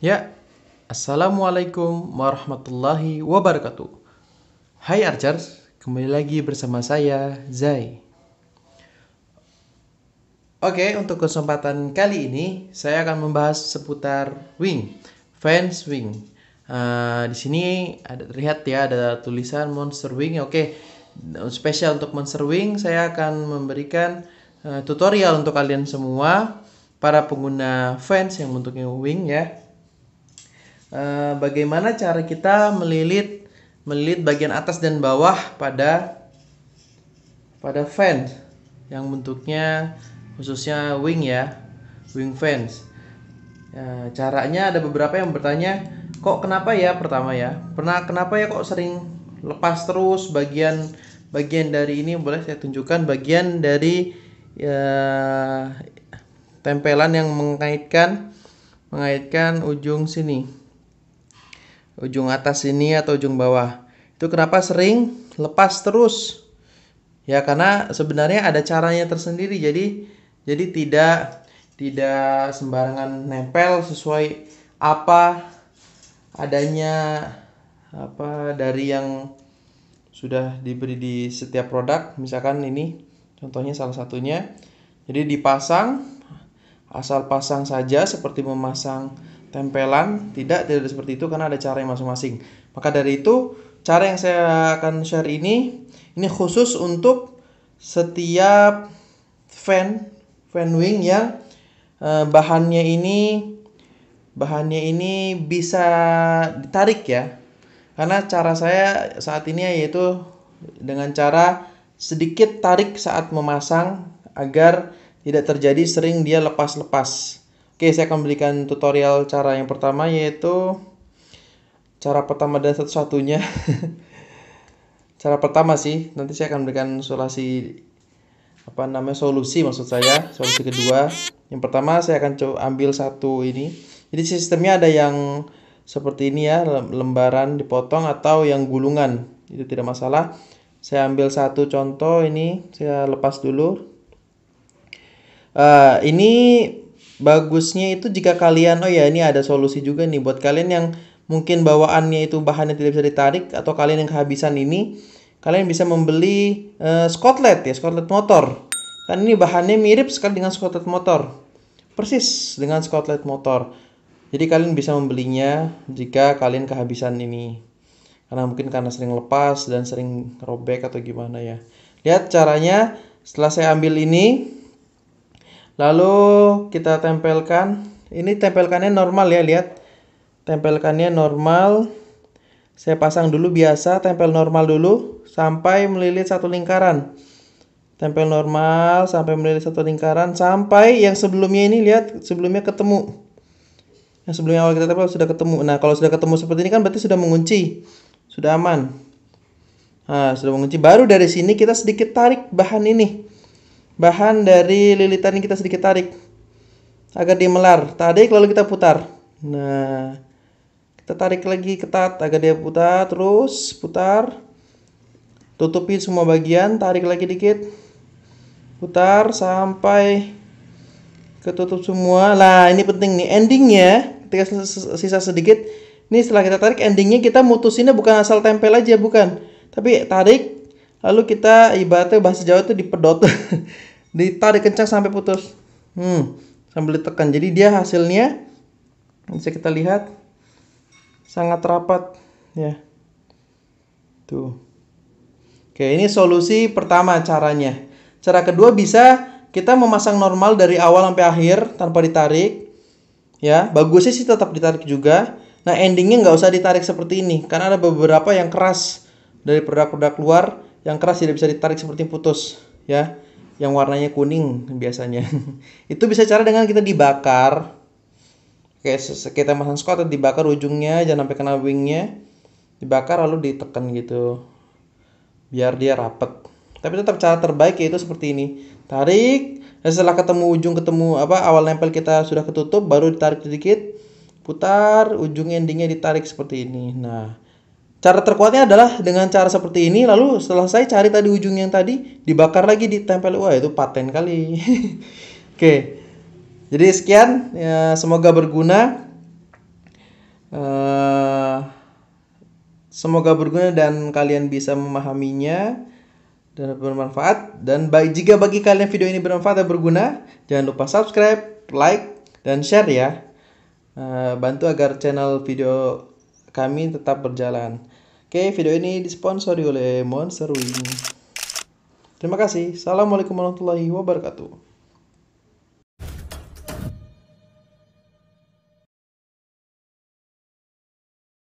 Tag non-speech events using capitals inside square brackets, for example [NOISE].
Ya, Assalamualaikum warahmatullahi wabarakatuh. Hai archers, kembali lagi bersama saya, Zai. Oke, untuk kesempatan kali ini, saya akan membahas seputar wing, fans wing. Uh, di sini ada terlihat ya ada tulisan monster wing. Oke, spesial untuk monster wing, saya akan memberikan uh, tutorial untuk kalian semua para pengguna fans yang bentuknya wing ya Eh, bagaimana cara kita melilit melilit bagian atas dan bawah pada pada fans yang bentuknya khususnya wing ya wing fans ya, caranya ada beberapa yang bertanya kok kenapa ya pertama ya pernah kenapa ya kok sering lepas terus bagian bagian dari ini boleh saya tunjukkan bagian dari ya, tempelan yang mengaitkan mengaitkan ujung sini ujung atas ini atau ujung bawah. Itu kenapa sering lepas terus. Ya karena sebenarnya ada caranya tersendiri. Jadi jadi tidak tidak sembarangan nempel sesuai apa adanya apa dari yang sudah diberi di setiap produk. Misalkan ini contohnya salah satunya. Jadi dipasang asal pasang saja seperti memasang tempelan tidak tidak seperti itu karena ada cara yang masing-masing maka dari itu cara yang saya akan share ini ini khusus untuk setiap fan fan wing yang eh, bahannya ini bahannya ini bisa ditarik ya karena cara saya saat ini yaitu dengan cara sedikit tarik saat memasang agar tidak terjadi sering dia lepas-lepas Oke, saya akan memberikan tutorial cara yang pertama yaitu cara pertama dan satu-satunya. [LAUGHS] cara pertama sih, nanti saya akan memberikan solusi apa namanya solusi maksud saya, solusi kedua. Yang pertama saya akan coba ambil satu ini. Jadi sistemnya ada yang seperti ini ya, lembaran dipotong atau yang gulungan. Itu tidak masalah. Saya ambil satu contoh ini, saya lepas dulu. Uh, ini bagusnya itu jika kalian oh ya ini ada solusi juga nih buat kalian yang mungkin bawaannya itu bahannya tidak bisa ditarik atau kalian yang kehabisan ini kalian bisa membeli uh, eh, skotlet ya skotlet motor kan ini bahannya mirip sekali dengan skotlet motor persis dengan skotlet motor jadi kalian bisa membelinya jika kalian kehabisan ini karena mungkin karena sering lepas dan sering robek atau gimana ya lihat caranya setelah saya ambil ini lalu kita tempelkan ini tempelkannya normal ya lihat tempelkannya normal saya pasang dulu biasa tempel normal dulu sampai melilit satu lingkaran tempel normal sampai melilit satu lingkaran sampai yang sebelumnya ini lihat sebelumnya ketemu yang sebelumnya awal kita tempel sudah ketemu nah kalau sudah ketemu seperti ini kan berarti sudah mengunci sudah aman nah sudah mengunci baru dari sini kita sedikit tarik bahan ini bahan dari lilitan ini kita sedikit tarik agar dia melar. Tarik lalu kita putar. Nah, kita tarik lagi ketat agar dia putar, terus putar. Tutupi semua bagian, tarik lagi dikit. Putar sampai ketutup semua. Lah, ini penting nih endingnya ketika sisa sedikit. Ini setelah kita tarik endingnya kita mutusinnya bukan asal tempel aja bukan. Tapi tarik lalu kita ibaratnya bahasa Jawa itu dipedot. [LAUGHS] ditarik kencang sampai putus hmm, sambil ditekan jadi dia hasilnya bisa kita lihat sangat rapat ya tuh oke ini solusi pertama caranya cara kedua bisa kita memasang normal dari awal sampai akhir tanpa ditarik ya bagusnya sih tetap ditarik juga nah endingnya nggak usah ditarik seperti ini karena ada beberapa yang keras dari produk-produk luar yang keras tidak bisa ditarik seperti putus ya yang warnanya kuning biasanya. [LAUGHS] itu bisa cara dengan kita dibakar. Kayak kita masang skot dibakar ujungnya jangan sampai kena wingnya. Dibakar lalu ditekan gitu. Biar dia rapet. Tapi tetap cara terbaik yaitu seperti ini. Tarik, dan setelah ketemu ujung ketemu apa awal nempel kita sudah ketutup baru ditarik sedikit. Putar, ujung endingnya ditarik seperti ini. Nah, Cara terkuatnya adalah dengan cara seperti ini lalu setelah saya cari tadi ujung yang tadi dibakar lagi di tempel. wah itu paten kali. [LAUGHS] Oke. Jadi sekian ya, semoga berguna. Uh, semoga berguna dan kalian bisa memahaminya dan bermanfaat dan baik jika bagi kalian video ini bermanfaat dan berguna jangan lupa subscribe, like dan share ya. Uh, bantu agar channel video kami tetap berjalan. Oke, video ini disponsori oleh Monster Wing. Terima kasih. Assalamualaikum warahmatullahi wabarakatuh.